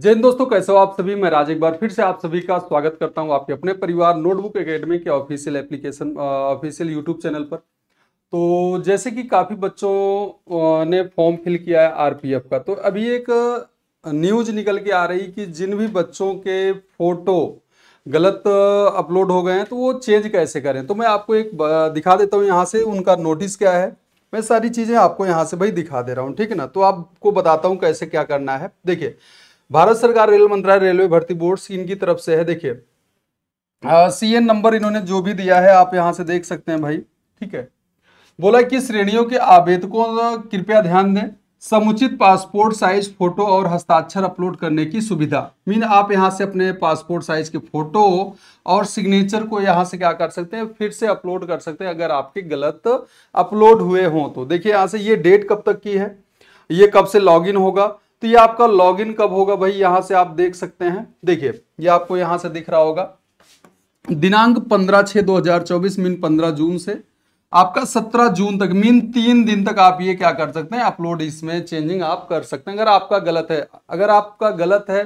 जैन दोस्तों कैसे हो आप सभी मैं राज एक बार फिर से आप सभी का स्वागत करता हूं आपके अपने परिवार नोटबुक एकेडमी के official application official YouTube channel पर तो जैसे कि काफ़ी बच्चों ने फॉर्म फिल किया है आरपीएफ का तो अभी एक न्यूज निकल के आ रही कि जिन भी बच्चों के फोटो गलत अपलोड हो गए हैं तो वो चेंज कैसे करें तो मैं आपको एक दिखा देता हूँ यहाँ से उनका नोटिस क्या है मैं सारी चीज़ें आपको यहाँ से भाई दिखा दे रहा हूँ ठीक है ना तो आपको बताता हूँ कैसे क्या करना है देखिए भारत सरकार रेल मंत्रालय रेलवे भर्ती बोर्ड सीन की तरफ से है देखिए सी एन नंबर इन्होंने जो भी दिया है आप यहां से देख सकते हैं भाई ठीक है बोला कि श्रेणियों के आवेदकों कृपया ध्यान दें समुचित पासपोर्ट साइज फोटो और हस्ताक्षर अपलोड करने की सुविधा मीन आप यहां से अपने पासपोर्ट साइज के फोटो और सिग्नेचर को यहाँ से क्या कर सकते हैं फिर से अपलोड कर सकते हैं अगर आपके गलत अपलोड हुए हों तो देखिए यहां से ये डेट कब तक की है ये कब से लॉगिन होगा तो ये आपका लॉगिन कब होगा भाई यहां से आप देख सकते हैं देखिए ये आपको यहां से दिख रहा होगा दिनांक पंद्रह छह दो हजार चौबीस मीन पंद्रह जून से आपका सत्रह जून तक मीन तीन दिन तक आप ये क्या कर सकते हैं अपलोड इसमें चेंजिंग आप कर सकते हैं अगर आपका गलत है अगर आपका गलत है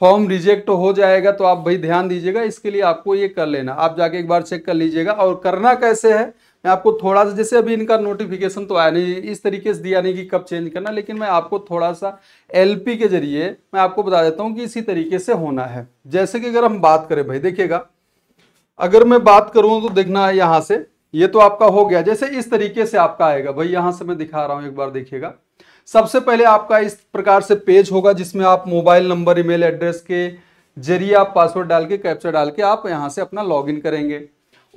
फॉर्म रिजेक्ट हो जाएगा तो आप भाई ध्यान दीजिएगा इसके लिए आपको ये कर लेना आप जाके एक बार चेक कर लीजिएगा और करना कैसे है मैं आपको थोड़ा सा जैसे अभी इनका नोटिफिकेशन तो आया नहीं इस तरीके से दिया नहीं कि कब चेंज करना लेकिन मैं आपको थोड़ा सा एलपी के जरिए मैं आपको बता देता हूँ कि इसी तरीके से होना है जैसे कि अगर हम बात करें भाई देखिएगा अगर मैं बात करूँ तो देखना है यहाँ से ये तो आपका हो गया जैसे इस तरीके से आपका आएगा भाई यहाँ से मैं दिखा रहा हूँ एक बार देखिएगा सबसे पहले आपका इस प्रकार से पेज होगा जिसमें आप मोबाइल नंबर ईमेल एड्रेस के जरिए आप पासवर्ड डाल के कैप्चर डाल के आप यहाँ से अपना लॉगिन करेंगे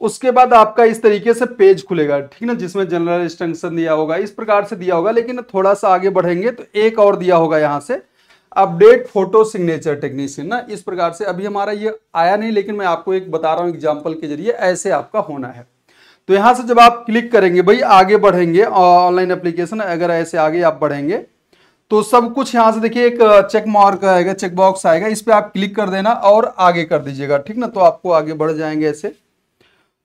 उसके बाद आपका इस तरीके से पेज खुलेगा ठीक ना जिसमें जनरल इंस्ट्रक्शन दिया होगा इस प्रकार से दिया होगा लेकिन थोड़ा सा आगे बढ़ेंगे तो एक और दिया होगा यहाँ से अपडेट फोटो सिग्नेचर टेक्नीशियन ना इस प्रकार से अभी हमारा ये आया नहीं लेकिन मैं आपको एक बता रहा हूँ एग्जाम्पल के जरिए ऐसे आपका होना है तो यहाँ से जब आप क्लिक करेंगे भाई आगे बढ़ेंगे ऑनलाइन एप्लीकेशन अगर ऐसे आगे आप बढ़ेंगे तो सब कुछ यहाँ से देखिए एक चेक मार्क आएगा चेक बॉक्स आएगा इस पर आप क्लिक कर देना और आगे कर दीजिएगा ठीक ना तो आपको आगे बढ़ जाएंगे ऐसे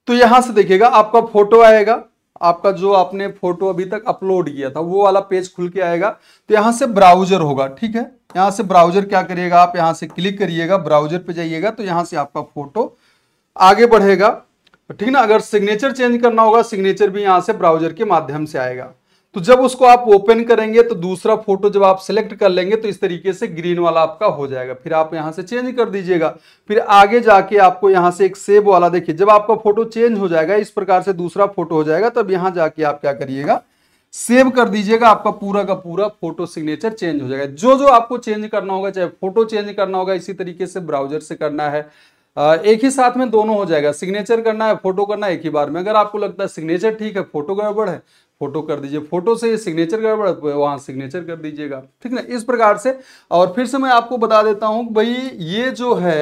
तो यहां से देखिएगा आपका फोटो आएगा आपका जो आपने फोटो अभी तक अपलोड किया था वो वाला पेज खुल के आएगा तो यहां से ब्राउजर होगा ठीक है यहां से ब्राउजर क्या करिएगा आप यहां से क्लिक करिएगा ब्राउजर पे जाइएगा तो यहां से आपका फोटो आगे बढ़ेगा ठीक ना अगर सिग्नेचर चेंज करना होगा सिग्नेचर भी यहां से ब्राउजर के माध्यम से आएगा तो जब उसको आप ओपन करेंगे तो दूसरा फोटो जब आप सेलेक्ट कर लेंगे तो इस तरीके से ग्रीन वाला आपका हो जाएगा फिर आप यहाँ से चेंज कर दीजिएगा फिर आगे जाके आपको यहाँ से एक सेव वाला देखिए जब आपका फोटो चेंज हो जाएगा इस प्रकार से दूसरा फोटो हो जाएगा तब यहाँ जाके आप क्या करिएगा सेव कर दीजिएगा आपका पूरा का पूरा फोटो सिग्नेचर चेंज हो जाएगा जो जो आपको चेंज करना होगा चाहे फोटो चेंज करना होगा इसी तरीके से ब्राउजर से करना है एक ही साथ में दोनों हो जाएगा सिग्नेचर करना है फोटो करना है एक ही बार में अगर आपको लगता है सिग्नेचर ठीक है फोटो गड़बड़ है फोटो कर दीजिए फोटो से सिग्नेचर कर वहाँ सिग्नेचर कर दीजिएगा ठीक ना इस प्रकार से और फिर से मैं आपको बता देता हूँ भाई ये जो है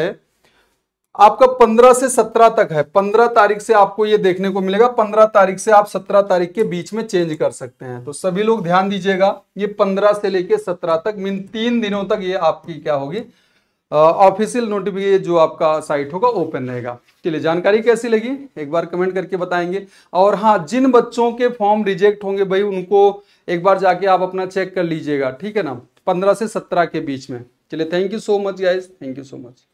आपका पंद्रह से सत्रह तक है पंद्रह तारीख से आपको ये देखने को मिलेगा पंद्रह तारीख से आप सत्रह तारीख के बीच में चेंज कर सकते हैं तो सभी लोग ध्यान दीजिएगा ये पंद्रह से लेके सत्रह तक मीन तीन दिनों तक ये आपकी क्या होगी ऑफिशियल नोटिफिकेशन जो आपका साइट होगा ओपन रहेगा चलिए जानकारी कैसी लगी एक बार कमेंट करके बताएंगे और हाँ जिन बच्चों के फॉर्म रिजेक्ट होंगे भाई उनको एक बार जाके आप अपना चेक कर लीजिएगा ठीक है ना पंद्रह से सत्रह के बीच में चलिए thank you so much guys thank you so much